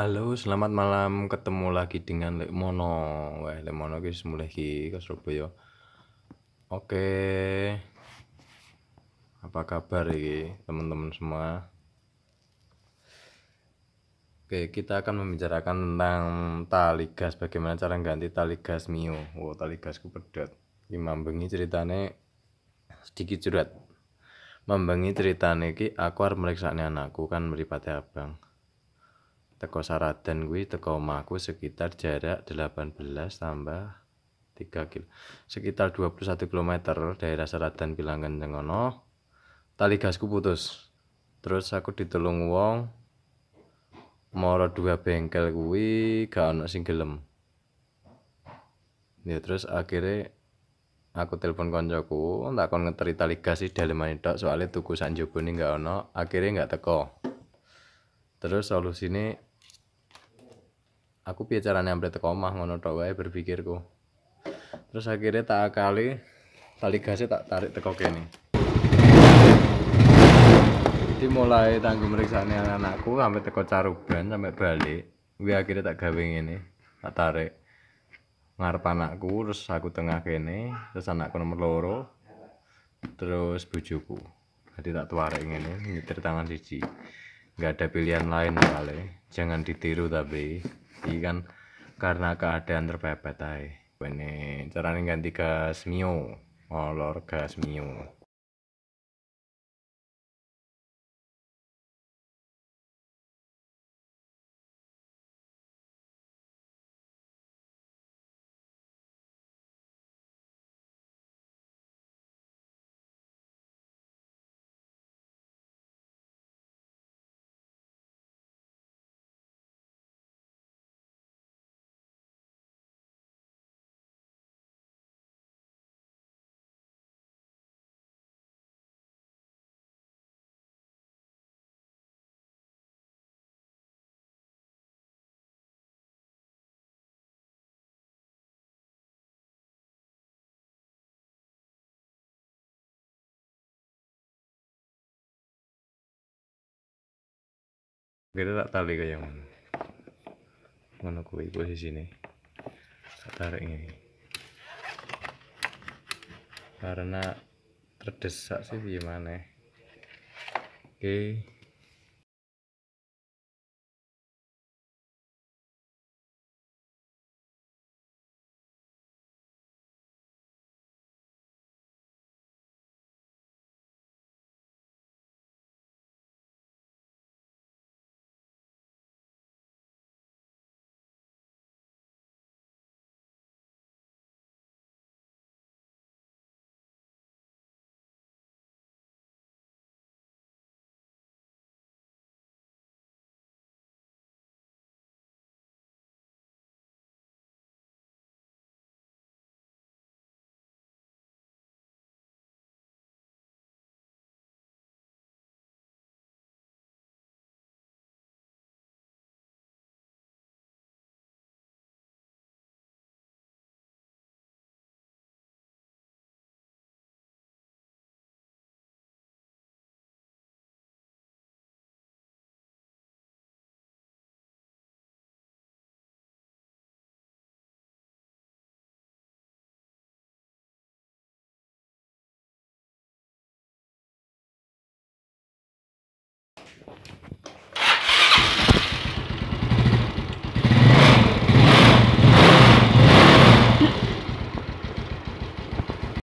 Halo, selamat malam. Ketemu lagi dengan Lekmono. Wah, Lekmono guys, mulai ki ke Surabaya. Oke. Apa kabar ini teman-teman semua? Oke, kita akan membicarakan tentang tali gas. Bagaimana cara ganti tali gas Mio? Wow, tali gasku pedot. Ini mambengi ceritanya sedikit curhat. Mambengi ceritane ki aku harus meriksa anakku kan meripati abang teko Saradan kuwi teko omahku sekitar jarak 18 tambah 3 kilo. Sekitar 21 km daerah Saradan Bilangan Tengono. Tali gasku putus. Terus aku ditolong wong moro dua bengkel kuwi gak ono sing gelem. Ya terus akhirnya aku telepon koncoku, tak kon ngeteri tali gas di dalemane tok soalnya tuku sak gak ono, akhirnya gak teko. Terus solusi ini aku piye carane amret teko omah ngono tok wae berpikirku terus akhirnya tak kali tali gasnya tak tarik teko kene jadi mulai tanggung meriksaannya anak-anakku sampai teko caruban sampai balik gue akhirnya tak gawing ini tak tarik ngarep anakku terus aku tengah kene terus anakku nomor loro terus bujuku jadi tak tuarek ini nyetir tangan siji nggak ada pilihan lain kali jangan ditiru tapi Ikan kan karena keadaan terpepet ae ini caranya ganti gas mio olor gas mio kita tak tali kayak yang mana ngono kuwi posisi ini tak tarik ini karena terdesak sih gimana oke okay.